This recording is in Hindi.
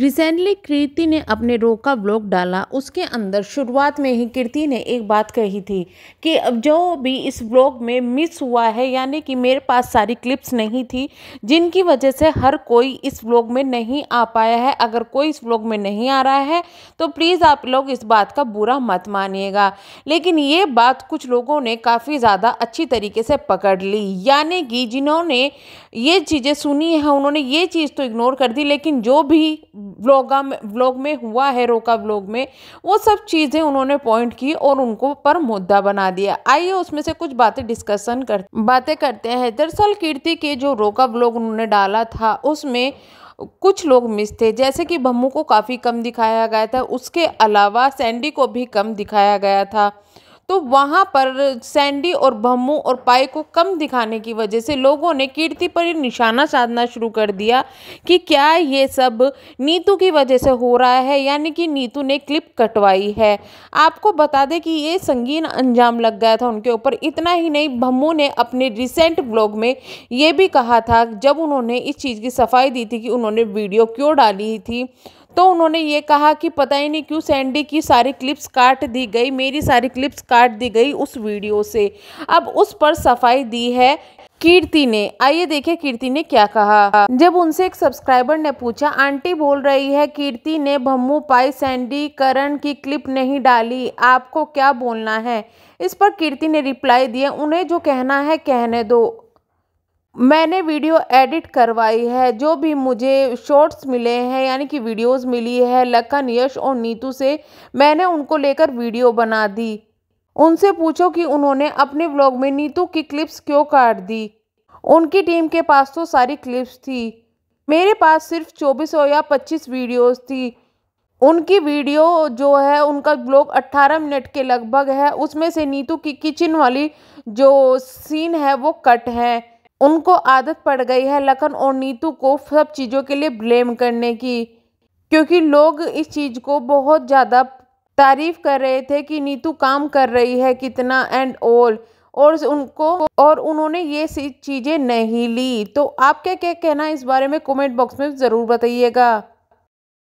रिसेंटली कीर्ति ने अपने रो का ब्लॉग डाला उसके अंदर शुरुआत में ही कीर्ति ने एक बात कही थी कि अब जो भी इस ब्लॉग में मिस हुआ है यानी कि मेरे पास सारी क्लिप्स नहीं थी जिनकी वजह से हर कोई इस ब्लॉग में नहीं आ पाया है अगर कोई इस ब्लॉग में नहीं आ रहा है तो प्लीज़ आप लोग इस बात का बुरा मत मानिएगा लेकिन ये बात कुछ लोगों ने काफ़ी ज़्यादा अच्छी तरीके से पकड़ ली यानी कि जिन्होंने ये चीज़ें सुनी हैं उन्होंने ये चीज़ तो इग्नोर कर दी लेकिन जो भी व्लॉगा में व्लॉग में हुआ है रोका व्लॉग में वो सब चीज़ें उन्होंने पॉइंट की और उनको पर मुद्दा बना दिया आइए उसमें से कुछ बातें डिस्कशन कर बातें करते हैं दरअसल कीर्ति के जो रोका व्लॉग उन्होंने डाला था उसमें कुछ लोग मिस थे जैसे कि बम्मू को काफ़ी कम दिखाया गया था उसके अलावा सैंडी को भी कम दिखाया गया था तो वहाँ पर सैंडी और भम्मू और पाई को कम दिखाने की वजह से लोगों ने कीर्ति पर निशाना साधना शुरू कर दिया कि क्या ये सब नीतू की वजह से हो रहा है यानी कि नीतू ने क्लिप कटवाई है आपको बता दें कि ये संगीन अंजाम लग गया था उनके ऊपर इतना ही नहीं भम्मू ने अपने रिसेंट ब्लॉग में ये भी कहा था जब उन्होंने इस चीज़ की सफाई दी थी कि उन्होंने वीडियो क्यों डाली थी तो उन्होंने ये कहा कि पता ही नहीं क्यों सैंडी की सारी क्लिप्स काट दी गई मेरी सारी क्लिप्स काट दी गई उस वीडियो से अब उस पर सफाई दी है कीर्ति ने आइए देखे कीर्ति ने क्या कहा जब उनसे एक सब्सक्राइबर ने पूछा आंटी बोल रही है कीर्ति ने भम्मू पाई सैंडी करण की क्लिप नहीं डाली आपको क्या बोलना है इस पर कीर्ति ने रिप्लाई दिया उन्हें जो कहना है कहने दो मैंने वीडियो एडिट करवाई है जो भी मुझे शॉर्ट्स मिले हैं यानी कि वीडियोस मिली है लखन यश और नीतू से मैंने उनको लेकर वीडियो बना दी उनसे पूछो कि उन्होंने अपने व्लॉग में नीतू की क्लिप्स क्यों काट दी उनकी टीम के पास तो सारी क्लिप्स थी मेरे पास सिर्फ चौबीस या पच्चीस वीडियोस थी उनकी वीडियो जो है उनका ब्लॉग 18 मिनट के लगभग है उसमें से नीतू की किचन वाली जो सीन है वो कट है उनको आदत पड़ गई है लखन और नीतू को सब चीज़ों के लिए ब्लेम करने की क्योंकि लोग इस चीज़ को बहुत ज़्यादा तारीफ कर रहे थे कि नीतू काम कर रही है कितना एंड ऑल और उनको और उन्होंने ये चीज़ें नहीं ली तो आप क्या क्या कहना है इस बारे में कमेंट बॉक्स में ज़रूर बताइएगा